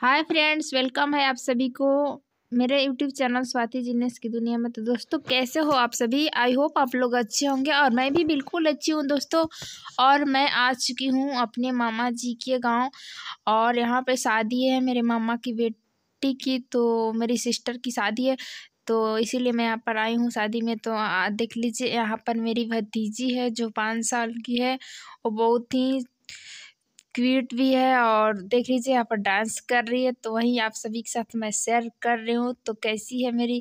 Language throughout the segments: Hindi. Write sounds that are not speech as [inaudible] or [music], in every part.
हाय फ्रेंड्स वेलकम है आप सभी को मेरे यूट्यूब चैनल स्वाति जीनेस की दुनिया में तो दोस्तों कैसे हो आप सभी आई होप आप लोग अच्छे होंगे और मैं भी बिल्कुल अच्छी हूँ दोस्तों और मैं आ चुकी हूँ अपने मामा जी के गांव और यहाँ पे शादी है मेरे मामा की बेटी की तो मेरी सिस्टर की शादी है तो इसीलिए मैं यहाँ पर आई हूँ शादी में तो देख लीजिए यहाँ पर मेरी भतीजी है जो पाँच साल की है वो बहुत ही क्यूट भी है और देख लीजिए यहाँ पर डांस कर रही है तो वहीं आप सभी के साथ मैं शेयर कर रही हूँ तो कैसी है मेरी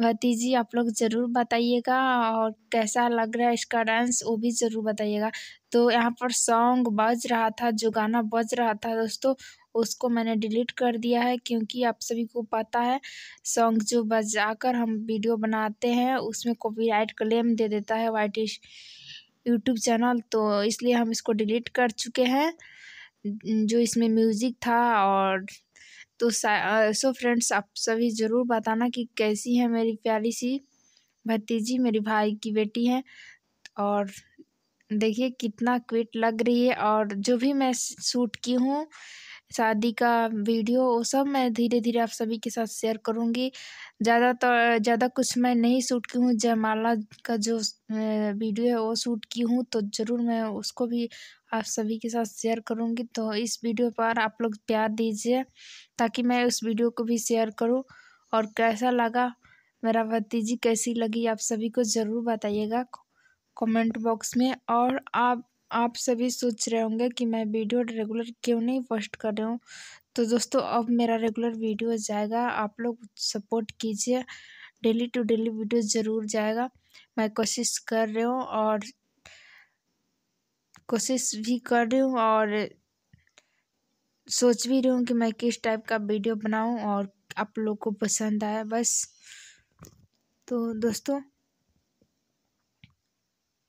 भतीजी आप लोग ज़रूर बताइएगा और कैसा लग रहा है इसका डांस वो भी ज़रूर बताइएगा तो यहाँ पर सॉन्ग बज रहा था जो गाना बज रहा था दोस्तों उसको मैंने डिलीट कर दिया है क्योंकि आप सभी को पता है सॉन्ग जो बजाकर हम वीडियो बनाते हैं उसमें कॉपीराइट क्लेम दे देता है वाइट यूट्यूब चैनल तो इसलिए हम इसको डिलीट कर चुके हैं जो इसमें म्यूजिक था और तो सो फ्रेंड्स आप सभी ज़रूर बताना कि कैसी है मेरी प्यारी सी भतीजी मेरी भाई की बेटी है और देखिए कितना क्विट लग रही है और जो भी मैं सूट की हूँ शादी का वीडियो वो सब मैं धीरे धीरे आप सभी के साथ शेयर करूँगी ज़्यादा तो ज़्यादा कुछ मैं नहीं शूट की हूँ जयमाला का जो वीडियो है वो शूट की हूँ तो ज़रूर मैं उसको भी आप सभी के साथ शेयर करूँगी तो इस वीडियो पर आप लोग प्यार दीजिए ताकि मैं उस वीडियो को भी शेयर करूँ और कैसा लगा मेरा भतीजी कैसी लगी आप सभी को ज़रूर बताइएगा कमेंट बॉक्स में और आप आप सभी सोच रहे होंगे कि मैं वीडियो रेगुलर क्यों नहीं पोस्ट कर रही हूँ तो दोस्तों अब मेरा रेगुलर वीडियो जाएगा आप लोग सपोर्ट कीजिए डेली टू डेली वीडियो ज़रूर जाएगा मैं कोशिश कर रही हूँ और कोशिश भी कर रही हूँ और सोच भी रही हूँ कि मैं किस टाइप का वीडियो बनाऊँ और आप लोग को पसंद आए बस तो दोस्तों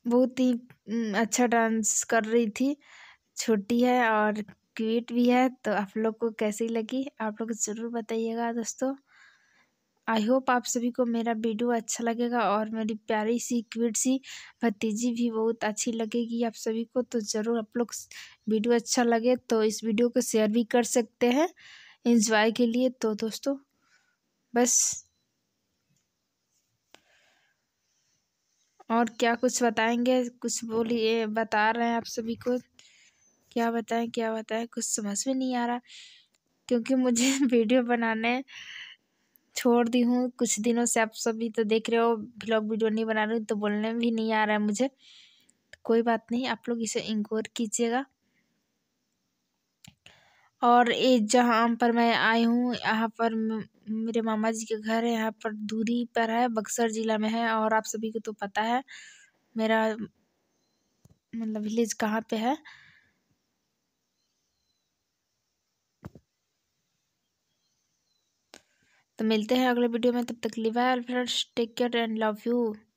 बहुत ही अच्छा डांस कर रही थी छोटी है और क्यूट भी है तो आप लोग को कैसी लगी आप लोग ज़रूर बताइएगा दोस्तों आई होप आप सभी को मेरा वीडियो अच्छा लगेगा और मेरी प्यारी सी क्यूट सी भतीजी भी बहुत अच्छी लगेगी आप सभी को तो ज़रूर आप लोग वीडियो अच्छा लगे तो इस वीडियो को शेयर भी कर सकते हैं इन्जॉय के लिए तो दोस्तों बस और क्या कुछ बताएंगे कुछ बोलिए बता रहे हैं आप सभी को क्या बताएं क्या बताएं कुछ समझ में नहीं आ रहा क्योंकि मुझे [laughs] वीडियो बनाने छोड़ दी हूँ कुछ दिनों से आप सभी तो देख रहे हो ब्लॉग वीडियो नहीं बना रही तो बोलने भी नहीं आ रहा है मुझे तो कोई बात नहीं आप लोग इसे इंक्वायर कीजिएगा और ये जहाँ पर मैं आई हूँ यहाँ पर मेरे मामा जी के घर है यहाँ पर दूरी पर है बक्सर जिला में है और आप सभी को तो पता है मेरा मतलब विलेज कहाँ पे है तो मिलते हैं अगले वीडियो में तब तक लिवा friends take care and love you